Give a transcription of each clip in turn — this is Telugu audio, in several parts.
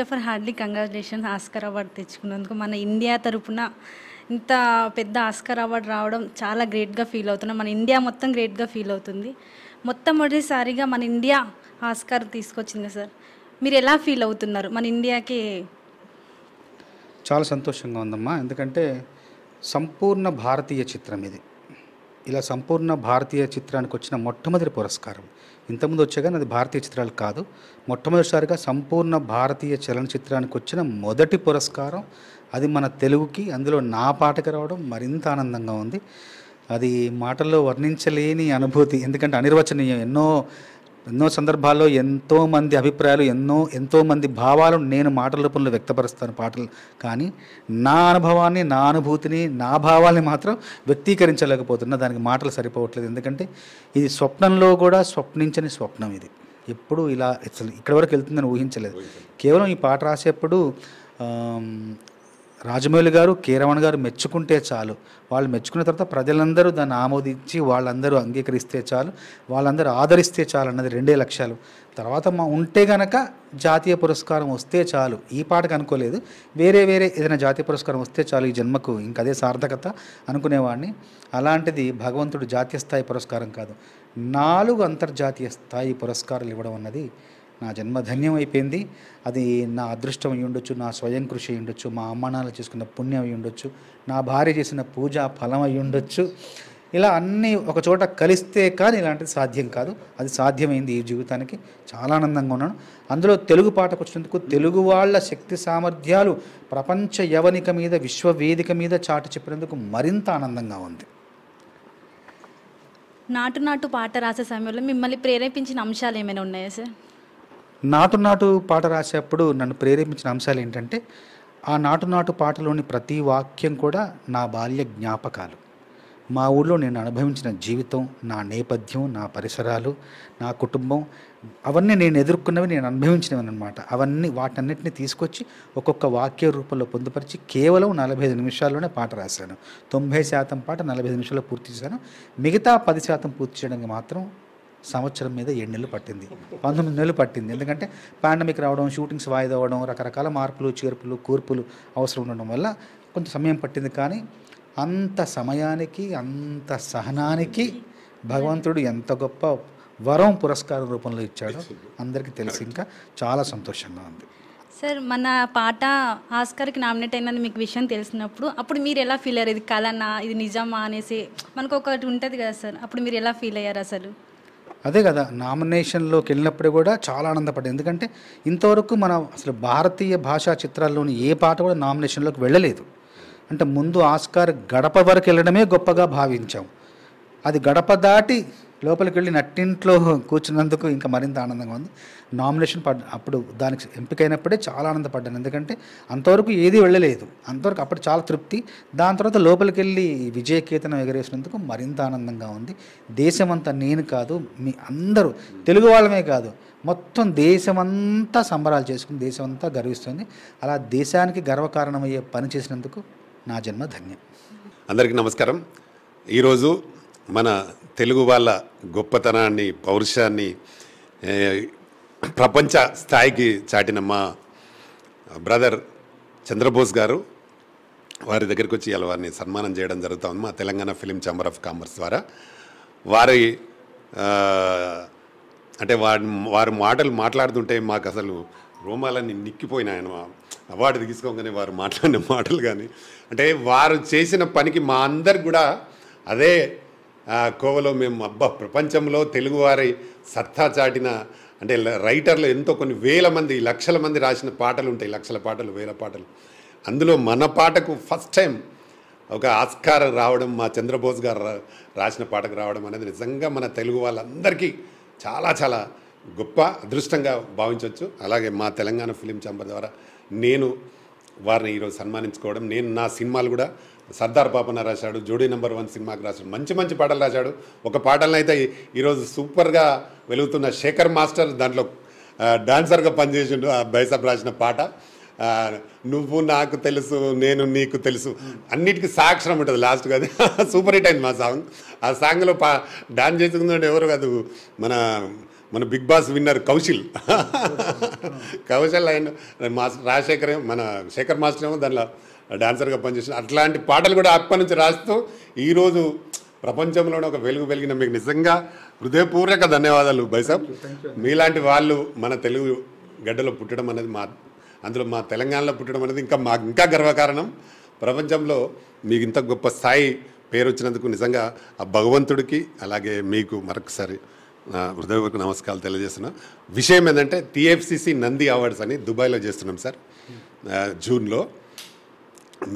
first of all heartily congratulations Oscar award తెచ్చుకున్నందుకు మన ఇండియా తరపున ఇంత పెద్ద ఆస్కర్ అవార్డు రావడం చాలా గ్రేట్గా ఫీల్ అవుతున్నాం మన ఇండియా మొత్తం గ్రేట్గా ఫీల్ అవుతుంది మొట్టమొదటిసారిగా మన ఇండియా ఆస్కార్ తీసుకొచ్చింది సార్ మీరు ఎలా ఫీల్ అవుతున్నారు మన ఇండియాకి చాలా సంతోషంగా ఉందమ్మా ఎందుకంటే సంపూర్ణ భారతీయ చిత్రం ఇది ఇలా సంపూర్ణ భారతీయ చిత్రానికి వచ్చిన మొట్టమొదటి పురస్కారం ఇంతకుముందు వచ్చాగా అది భారతీయ చిత్రాలు కాదు మొట్టమొదటిసారిగా సంపూర్ణ భారతీయ చలనచిత్రానికి వచ్చిన మొదటి పురస్కారం అది మన తెలుగుకి అందులో నా పాటకి రావడం మరింత ఆనందంగా ఉంది అది మాటల్లో వర్ణించలేని అనుభూతి ఎందుకంటే అనిర్వచనీయం ఎన్నో ఎన్నో సందర్భాల్లో ఎంతోమంది అభిప్రాయాలు ఎన్నో ఎంతోమంది భావాలు నేను మాటల రూపంలో వ్యక్తపరుస్తాను పాటలు కానీ నా అనుభవాన్ని నా అనుభూతిని నా భావాల్ని మాత్రం వ్యక్తీకరించలేకపోతున్నా దానికి మాటలు సరిపోవట్లేదు ఎందుకంటే ఇది స్వప్నంలో కూడా స్వప్నించని స్వప్నం ఇది ఎప్పుడు ఇలా ఇక్కడి ఇక్కడ వరకు వెళ్తుందని ఊహించలేదు కేవలం ఈ పాట రాసేప్పుడు రాజమౌళి గారు కీరవణ్ గారు మెచ్చుకుంటే చాలు వాళ్ళు మెచ్చుకున్న తర్వాత ప్రజలందరూ దాన్ని ఆమోదించి వాళ్ళందరూ అంగీకరిస్తే చాలు వాళ్ళందరూ ఆదరిస్తే చాలు అన్నది రెండే లక్ష్యాలు తర్వాత మా ఉంటే గనక జాతీయ పురస్కారం వస్తే చాలు ఈ పాటకు అనుకోలేదు వేరే వేరే ఏదైనా జాతీయ పురస్కారం వస్తే చాలు ఈ జన్మకు ఇంకదే సార్థకత అనుకునేవాడిని అలాంటిది భగవంతుడు జాతీయ స్థాయి పురస్కారం కాదు నాలుగు అంతర్జాతీయ స్థాయి పురస్కారాలు ఇవ్వడం అన్నది నా జన్మ ధన్యం అయిపోయింది అది నా అదృష్టం అయి ఉండొచ్చు నా స్వయం కృషి అయి ఉండొచ్చు మా అమ్మానాలు చేసుకున్న పుణ్యం అయి ఉండొచ్చు నా భార్య చేసిన పూజ ఫలం అయి ఉండొచ్చు ఇలా అన్నీ ఒక చోట కలిస్తే కానీ ఇలాంటిది సాధ్యం కాదు అది సాధ్యమైంది ఈ జీవితానికి చాలా ఆనందంగా ఉన్నాను అందులో తెలుగు పాటకు వచ్చినందుకు తెలుగు వాళ్ళ శక్తి సామర్థ్యాలు ప్రపంచ యవనిక మీద విశ్వవేదిక మీద చాటు చెప్పినందుకు మరింత ఆనందంగా ఉంది నాటు నాటు పాట రాసే సమయంలో మిమ్మల్ని ప్రేరేపించిన అంశాలు ఏమైనా ఉన్నాయా సార్ నాటు నాటు పాట రాసేటప్పుడు నన్ను ప్రేరేపించిన అంశాలు ఏంటంటే ఆ నాటు నాటు పాటలోని ప్రతి వాక్యం కూడా నా బాల్య జ్ఞాపకాలు మా ఊళ్ళో నేను అనుభవించిన జీవితం నా నేపథ్యం నా పరిసరాలు నా కుటుంబం అవన్నీ నేను ఎదుర్కొన్నవి నేను అనుభవించినవి అనమాట అవన్నీ వాటన్నిటిని తీసుకొచ్చి ఒక్కొక్క వాక్య రూపంలో పొందుపరిచి కేవలం నలభై ఐదు నిమిషాల్లోనే పాట రాశాను తొంభై శాతం పాట నలభై ఐదు నిమిషాల్లో పూర్తి చేశాను మిగతా పది శాతం పూర్తి చేయడానికి మాత్రం సంవత్సరం మీద ఏడు నెలలు పట్టింది పంతొమ్మిది నెలలు పట్టింది ఎందుకంటే పాండమిక్ రావడం షూటింగ్స్ వాయిదా అవ్వడం రకరకాల మార్పులు చేర్పులు కూర్పులు అవసరం ఉండడం వల్ల కొంత సమయం పట్టింది కానీ అంత సమయానికి అంత సహనానికి భగవంతుడు ఎంత గొప్ప వరం పురస్కారం రూపంలో ఇచ్చాడో అందరికీ తెలిసి ఇంకా చాలా సంతోషంగా ఉంది సార్ మన పాట ఆస్కర్కి నామినేట్ అయినది మీకు విషయం తెలిసినప్పుడు అప్పుడు మీరు ఎలా ఫీల్ అయ్యారు ఇది కలనా ఇది నిజమా అనేసి మనకు ఒకటి ఉంటుంది కదా సార్ అప్పుడు మీరు ఎలా ఫీల్ అయ్యారు అసలు అదే కదా నామినేషన్లోకి వెళ్ళినప్పుడు కూడా చాలా ఆనందపడ్డాయి ఎందుకంటే ఇంతవరకు మన అసలు భారతీయ భాషా చిత్రాల్లోని ఏ పాట కూడా నామినేషన్లోకి వెళ్ళలేదు అంటే ముందు ఆస్కార్ గడప వరకు వెళ్ళడమే గొప్పగా భావించాం అది గడప దాటి లోపలికి వెళ్ళి నట్టింట్లో కూర్చున్నందుకు ఇంకా మరింత ఆనందంగా ఉంది నామినేషన్ పడ్ అప్పుడు దానికి ఎంపికైనప్పుడే చాలా ఆనందపడ్డాను ఎందుకంటే అంతవరకు ఏది వెళ్ళలేదు అంతవరకు అప్పుడు చాలా తృప్తి దాని తర్వాత లోపలికి వెళ్ళి విజయ ఎగరేసినందుకు మరింత ఆనందంగా ఉంది దేశమంతా నేను కాదు మీ అందరూ తెలుగు వాళ్ళమే కాదు మొత్తం దేశమంతా సంబరాలు చేసుకుని దేశమంతా గర్విస్తుంది అలా దేశానికి గర్వకారణమయ్యే పని చేసినందుకు నా జన్మ ధన్యం అందరికీ నమస్కారం ఈరోజు మన తెలుగు వాళ్ళ గొప్పతనాన్ని పౌరుషాన్ని ప్రపంచ స్థాయికి చాటిన మా బ్రదర్ చంద్రబోస్ గారు వారి దగ్గరికి వచ్చి ఇలా వారిని సన్మానం చేయడం జరుగుతుంది మా Telangana film chamber of commerce ద్వారా వారి అంటే వారి వారి మాటలు మాట్లాడుతుంటే మాకు అసలు రోమాలన్నీ నిక్కిపోయినాయన అవార్డు తీసుకోగానే వారు మాట్లాడిన మాటలు కానీ అంటే వారు చేసిన పనికి మా అందరు కూడా అదే ఆ కోవలో మేము అబ్బా ప్రపంచంలో తెలుగువారి సత్తా చాటిన అంటే రైటర్లు ఎంతో కొన్ని వేల మంది లక్షల మంది రాసిన పాటలు ఉంటాయి లక్షల పాటలు వేల పాటలు అందులో మన పాటకు ఫస్ట్ టైం ఒక ఆస్కారం రావడం మా చంద్రబోస్ గారు రాసిన పాటకు రావడం అనేది నిజంగా మన తెలుగు వాళ్ళందరికీ చాలా చాలా గొప్ప అదృష్టంగా భావించవచ్చు అలాగే మా తెలంగాణ ఫిలిం ఛాంబర్ ద్వారా నేను వారిని ఈరోజు సన్మానించుకోవడం నేను నా సినిమాలు కూడా సర్దార్ బాబున రాశాడు జోడీ నెంబర్ వన్ సినిమాకి రాశాడు మంచి మంచి పాటలు రాశాడు ఒక పాటలను అయితే ఈరోజు సూపర్గా వెలుగుతున్న శేఖర్ మాస్టర్ దాంట్లో డాన్సర్గా పనిచేసిండు ఆ బైసబ్ రాసిన పాట నువ్వు నాకు తెలుసు నేను నీకు తెలుసు అన్నిటికీ సాక్షరం ఉంటుంది లాస్ట్గా అది సూపర్ హిట్ అయింది మా సాంగ్ ఆ సాంగ్లో పా డాన్స్ చేసుకుందంటే ఎవరు కాదు మన మన Bigg Boss winner Kaushal Kaushal అయిన మా రాజశేఖర్ మన శేఖర్ మాస్టర్ ఏమో దానిలో డాన్సర్గా పనిచేసిన అట్లాంటి పాటలు కూడా ఆత్మ నుంచి రాస్తూ ఈరోజు ప్రపంచంలోనే ఒక వెలుగు వెలిగిన మీకు నిజంగా హృదయపూర్వక ధన్యవాదాలు బైసాబ్ మీలాంటి వాళ్ళు మన తెలుగు గడ్డలో పుట్టడం అనేది మా అందులో మా తెలంగాణలో పుట్టడం అనేది ఇంకా మాకు ఇంకా గర్వకారణం ప్రపంచంలో మీకు ఇంత గొప్ప స్థాయి పేరు వచ్చినందుకు నిజంగా ఆ భగవంతుడికి అలాగే మీకు మరొకసారి హృదయపూర్వక నమస్కారాలు తెలియజేస్తున్నాం విషయం ఏంటంటే టీఎఫ్సిసి నంది అవార్డ్స్ అని దుబాయ్లో చేస్తున్నాం సార్ జూన్లో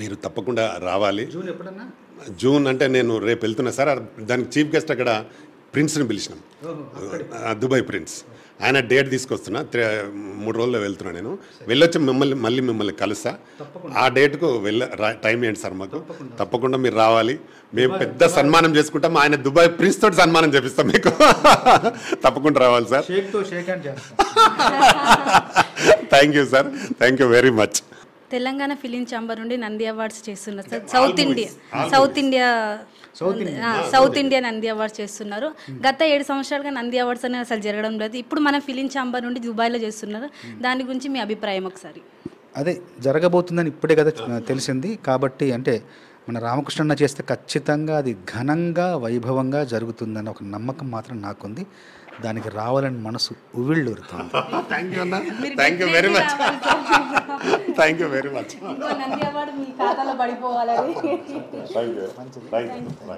మీరు తప్పకుండా రావాలి జూన్ ఎప్పుడన్నా జూన్ అంటే నేను రేపు వెళ్తున్నా సార్ దానికి చీఫ్ గెస్ట్ అక్కడ ప్రిన్స్ని పిలిచినాం దుబాయ్ ప్రిన్స్ ఆయన డేట్ తీసుకొస్తున్నా మూడు రోజుల్లో వెళ్తున్నా నేను వెళ్ళొచ్చి మిమ్మల్ని మళ్ళీ మిమ్మల్ని కలుస్తా ఆ డేట్కు వెళ్ళ టైం ఏంటి సార్ మాకు తప్పకుండా మీరు రావాలి మేము పెద్ద సన్మానం చేసుకుంటాం ఆయన దుబాయ్ ప్రిన్స్ తోటి సన్మానం చేపిస్తాం మీకు తప్పకుండా రావాలి sir thank you sir thank you very much Telangana film chamber నుండి నంది అవార్డ్స్ చేస్తున్నారు sir south India south India south India Nandi awards చేస్తున్నారు గత ఏడు సంవత్సరాలుగా నంది అవార్డ్స్ అనేది అసలు జరగడం లేదు ఇప్పుడు మన ఫిలిం చాంబర్ నుండి దుబాయ్లో చేస్తున్నారు దాని గురించి మీ అభిప్రాయం ఒకసారి అదే జరగబోతుందని ఇప్పుడే కదా తెలిసింది కాబట్టి అంటే మన రామకృష్ణ చేస్తే ఖచ్చితంగా అది ఘనంగా వైభవంగా జరుగుతుందన్న ఒక నమ్మకం మాత్రం నాకుంది దానికి రావాలని మనసు ఉవిళ్ళు thank you very much thank you very much